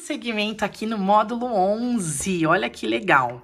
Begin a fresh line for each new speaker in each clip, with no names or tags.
segmento aqui no módulo 11. Olha que legal.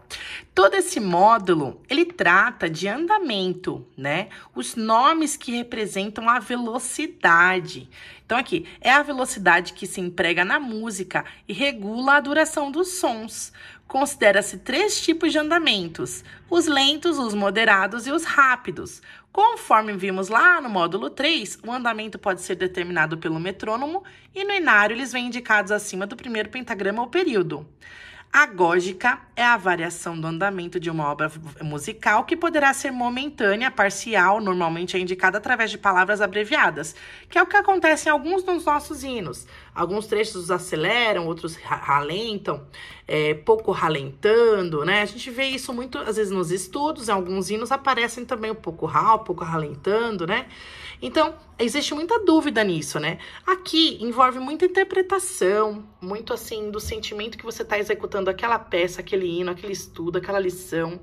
Todo esse módulo, ele trata de andamento, né? Os nomes que representam a velocidade. Então aqui, é a velocidade que se emprega na música e regula a duração dos sons. Considera-se três tipos de andamentos: os lentos, os moderados e os rápidos. Conforme vimos lá no módulo 3, o andamento pode ser determinado pelo metrônomo e no enário eles vêm indicados acima do primeiro pentagrama ou período. Agógica é a variação do andamento de uma obra musical que poderá ser momentânea, parcial, normalmente é indicada através de palavras abreviadas, que é o que acontece em alguns dos nossos hinos. Alguns trechos aceleram, outros ralentam, é, pouco ralentando, né? A gente vê isso muito, às vezes, nos estudos, em alguns hinos aparecem também um pouco ral, pouco ralentando, né? Então, existe muita dúvida nisso, né? Aqui envolve muita interpretação, muito assim do sentimento que você está executando aquela peça, aquele hino, aquele estudo, aquela lição.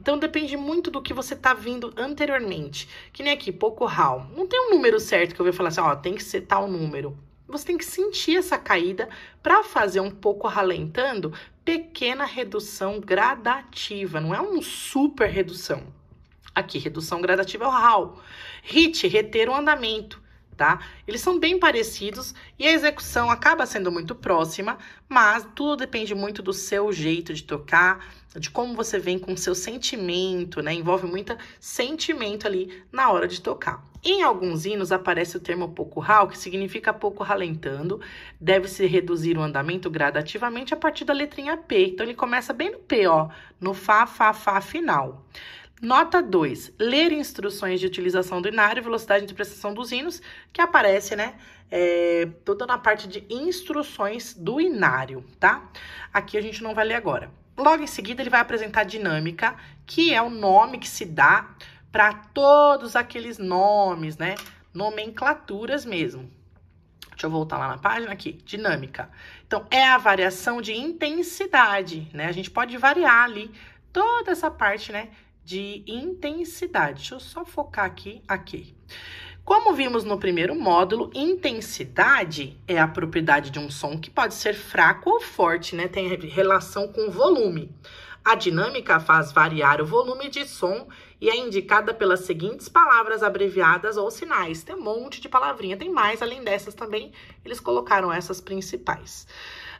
Então depende muito do que você está vindo anteriormente. Que nem aqui, pouco ral. Não tem um número certo que eu vou falar assim, ó, tem que ser tal número. Você tem que sentir essa caída para fazer um pouco ralentando, pequena redução gradativa, não é um super redução. Aqui, redução gradativa é o RAL. HIT, reter o andamento tá? Eles são bem parecidos e a execução acaba sendo muito próxima, mas tudo depende muito do seu jeito de tocar, de como você vem com o seu sentimento, né? Envolve muito sentimento ali na hora de tocar. Em alguns hinos aparece o termo pouco ral, que significa pouco ralentando. Deve-se reduzir o andamento gradativamente a partir da letrinha P. Então ele começa bem no P, ó, no Fá, Fá, Fá final. Nota 2. Ler instruções de utilização do inário, velocidade de prestação dos hinos, que aparece, né? É, toda na parte de instruções do inário, tá? Aqui a gente não vai ler agora. Logo em seguida, ele vai apresentar a dinâmica, que é o nome que se dá para todos aqueles nomes, né? Nomenclaturas mesmo. Deixa eu voltar lá na página aqui, dinâmica. Então, é a variação de intensidade, né? A gente pode variar ali toda essa parte, né, de intensidade. Deixa eu só focar aqui, aqui. Como vimos no primeiro módulo, intensidade é a propriedade de um som que pode ser fraco ou forte, né? Tem relação com volume. A dinâmica faz variar o volume de som e é indicada pelas seguintes palavras abreviadas ou sinais. Tem um monte de palavrinha, tem mais além dessas também. Eles colocaram essas principais: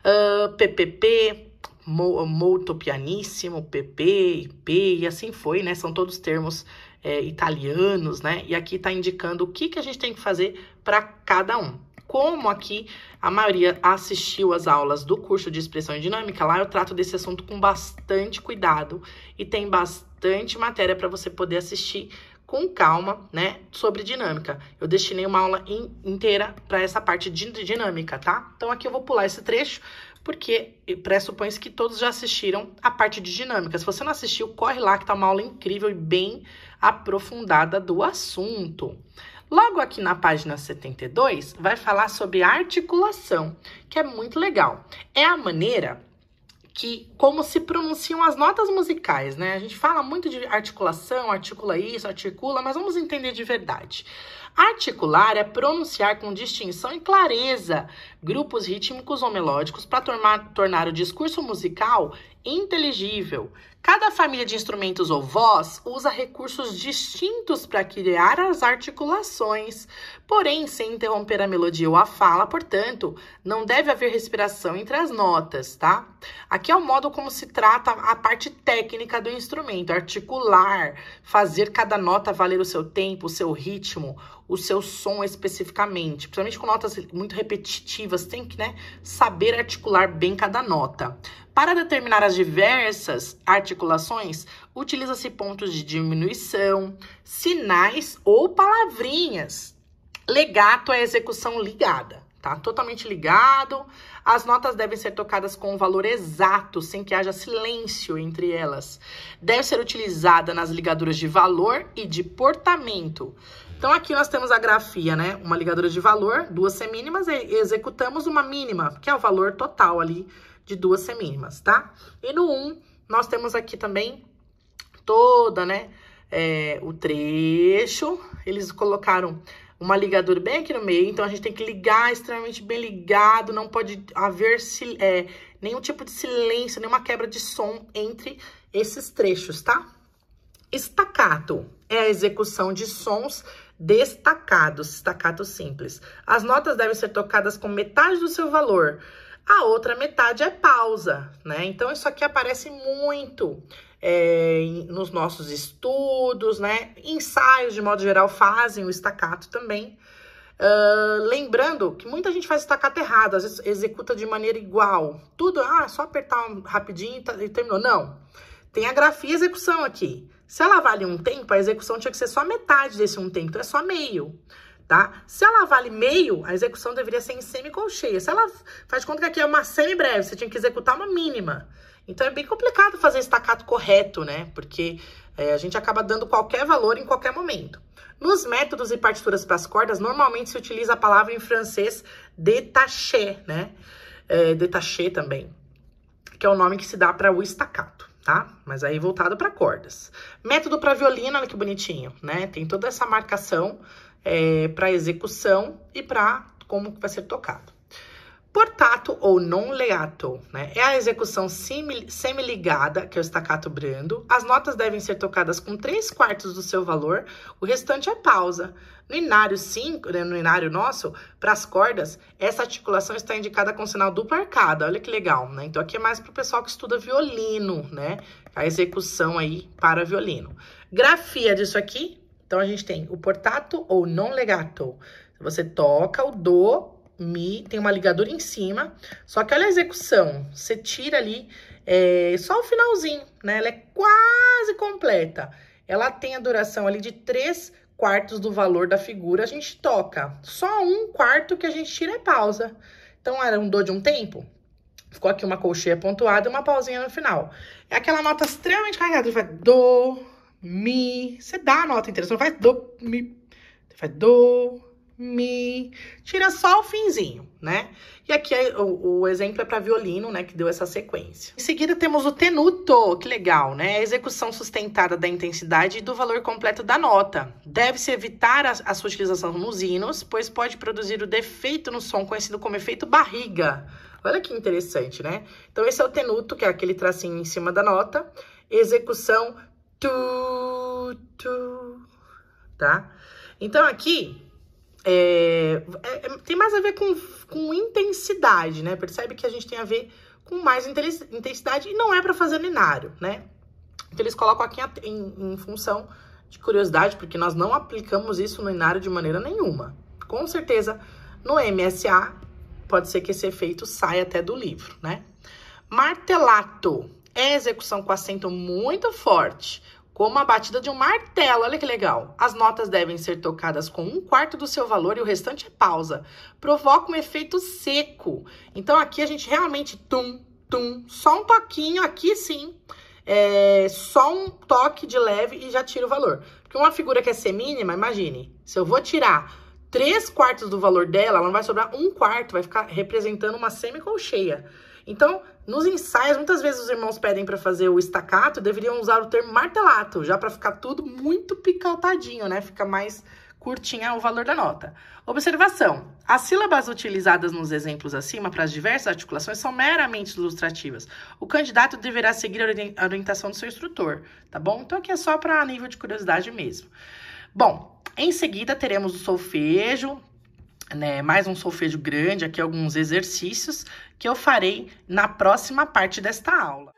uh, PPP, molto pianissimo, PP, IP, e assim foi, né? São todos termos é, italianos, né? E aqui está indicando o que, que a gente tem que fazer para cada um. Como aqui a maioria assistiu às aulas do curso de expressão e dinâmica, lá eu trato desse assunto com bastante cuidado e tem bastante matéria para você poder assistir com calma, né, sobre dinâmica. Eu destinei uma aula in, inteira para essa parte de dinâmica, tá? Então aqui eu vou pular esse trecho, porque pressupõe-se que todos já assistiram a parte de dinâmica. Se você não assistiu, corre lá que tá uma aula incrível e bem aprofundada do assunto. Logo aqui na página 72, vai falar sobre articulação, que é muito legal. É a maneira que como se pronunciam as notas musicais, né? A gente fala muito de articulação, articula isso, articula, mas vamos entender de verdade. Articular é pronunciar com distinção e clareza grupos rítmicos ou melódicos para tornar, tornar o discurso musical inteligível. Cada família de instrumentos ou voz usa recursos distintos para criar as articulações, porém sem interromper a melodia ou a fala, portanto, não deve haver respiração entre as notas, tá? Aqui é o modo como se trata a parte técnica do instrumento, articular, fazer cada nota valer o seu tempo, o seu ritmo, o seu som especificamente, principalmente com notas muito repetitivas, tem que né, saber articular bem cada nota. Para determinar as diversas articulações, utiliza-se pontos de diminuição, sinais ou palavrinhas. Legato é execução ligada, tá? Totalmente ligado. As notas devem ser tocadas com o um valor exato, sem que haja silêncio entre elas. Deve ser utilizada nas ligaduras de valor e de portamento. Então, aqui nós temos a grafia, né? Uma ligadura de valor, duas semínimas, e executamos uma mínima, que é o valor total ali de duas semínimas, tá? E no 1, um, nós temos aqui também toda, né, é, o trecho. Eles colocaram uma ligadura bem aqui no meio, então a gente tem que ligar extremamente bem ligado, não pode haver é, nenhum tipo de silêncio, nenhuma quebra de som entre esses trechos, tá? Estacato é a execução de sons destacados, estacato simples. As notas devem ser tocadas com metade do seu valor. A outra metade é pausa, né? Então, isso aqui aparece muito é, nos nossos estudos, né? Ensaios, de modo geral, fazem o estacato também. Uh, lembrando que muita gente faz estacato errado, às vezes executa de maneira igual. Tudo, ah, só apertar um rapidinho e tá, terminou. Não. Tem a grafia e execução aqui. Se ela vale um tempo, a execução tinha que ser só metade desse um tempo, então é só meio, tá? Se ela vale meio, a execução deveria ser em semicolcheia. Se ela faz conta que aqui é uma semi-breve, você tinha que executar uma mínima. Então é bem complicado fazer estacato correto, né? Porque é, a gente acaba dando qualquer valor em qualquer momento. Nos métodos e partituras para as cordas, normalmente se utiliza a palavra em francês détaché, né? É, détaché também, que é o nome que se dá para o estacato tá? Mas aí voltado para cordas. Método para violino, olha que bonitinho, né? Tem toda essa marcação é, para execução e para como vai ser tocado. Portato ou non leato né, é a execução semi ligada que é o staccato brando. As notas devem ser tocadas com 3 quartos do seu valor, o restante é pausa. No inário 5, né, no inário nosso, para as cordas, essa articulação está indicada com sinal dupla arcada. Olha que legal, né? Então aqui é mais para o pessoal que estuda violino, né? A execução aí para violino. Grafia disso aqui, então a gente tem o portato ou non legato. Você toca o do Mi, tem uma ligadura em cima, só que olha a execução, você tira ali é, só o finalzinho, né? Ela é quase completa. Ela tem a duração ali de 3 quartos do valor da figura, a gente toca. Só um quarto que a gente tira é pausa. Então, era um do de um tempo, ficou aqui uma colcheia pontuada e uma pausinha no final. É aquela nota extremamente carregada, vai do, mi, você dá a nota inteira, você não faz do, mi, você faz do, mi. Tira só o finzinho, né? E aqui é, o, o, exemplo é para violino, né, que deu essa sequência. Em seguida temos o tenuto, que legal, né? É a execução sustentada da intensidade e do valor completo da nota. Deve-se evitar a, a sua utilização nos hinos, pois pode produzir o defeito no som conhecido como efeito barriga. Olha que interessante, né? Então esse é o tenuto, que é aquele tracinho em cima da nota. Execução tu tu, tá? Então aqui é, é, é, tem mais a ver com, com intensidade, né? Percebe que a gente tem a ver com mais intensidade e não é para fazer binário, né? Então eles colocam aqui em, em, função de curiosidade, porque nós não aplicamos isso no inário de maneira nenhuma. Com certeza, no MSA, pode ser que esse efeito saia até do livro, né? Martelato é execução com acento muito forte como a batida de um martelo. Olha que legal! As notas devem ser tocadas com um quarto do seu valor e o restante é pausa. Provoca um efeito seco. Então aqui a gente realmente tum, tum, só um toquinho aqui sim. É, só um toque de leve e já tira o valor. Porque uma figura que é semínima, imagine, se eu vou tirar três quartos do valor dela, ela não vai sobrar um quarto, vai ficar representando uma semicolcheia. cheia. Então, nos ensaios, muitas vezes os irmãos pedem para fazer o estacato, deveriam usar o termo martelato, já para ficar tudo muito picotadinho, né? Fica mais curtinha o valor da nota. Observação: as sílabas utilizadas nos exemplos acima para as diversas articulações são meramente ilustrativas. O candidato deverá seguir a orientação do seu instrutor, tá bom? Então aqui é só para nível de curiosidade mesmo. Bom, em seguida teremos o solfejo, né, mais um solfejo grande, aqui alguns exercícios que eu farei na próxima parte desta aula.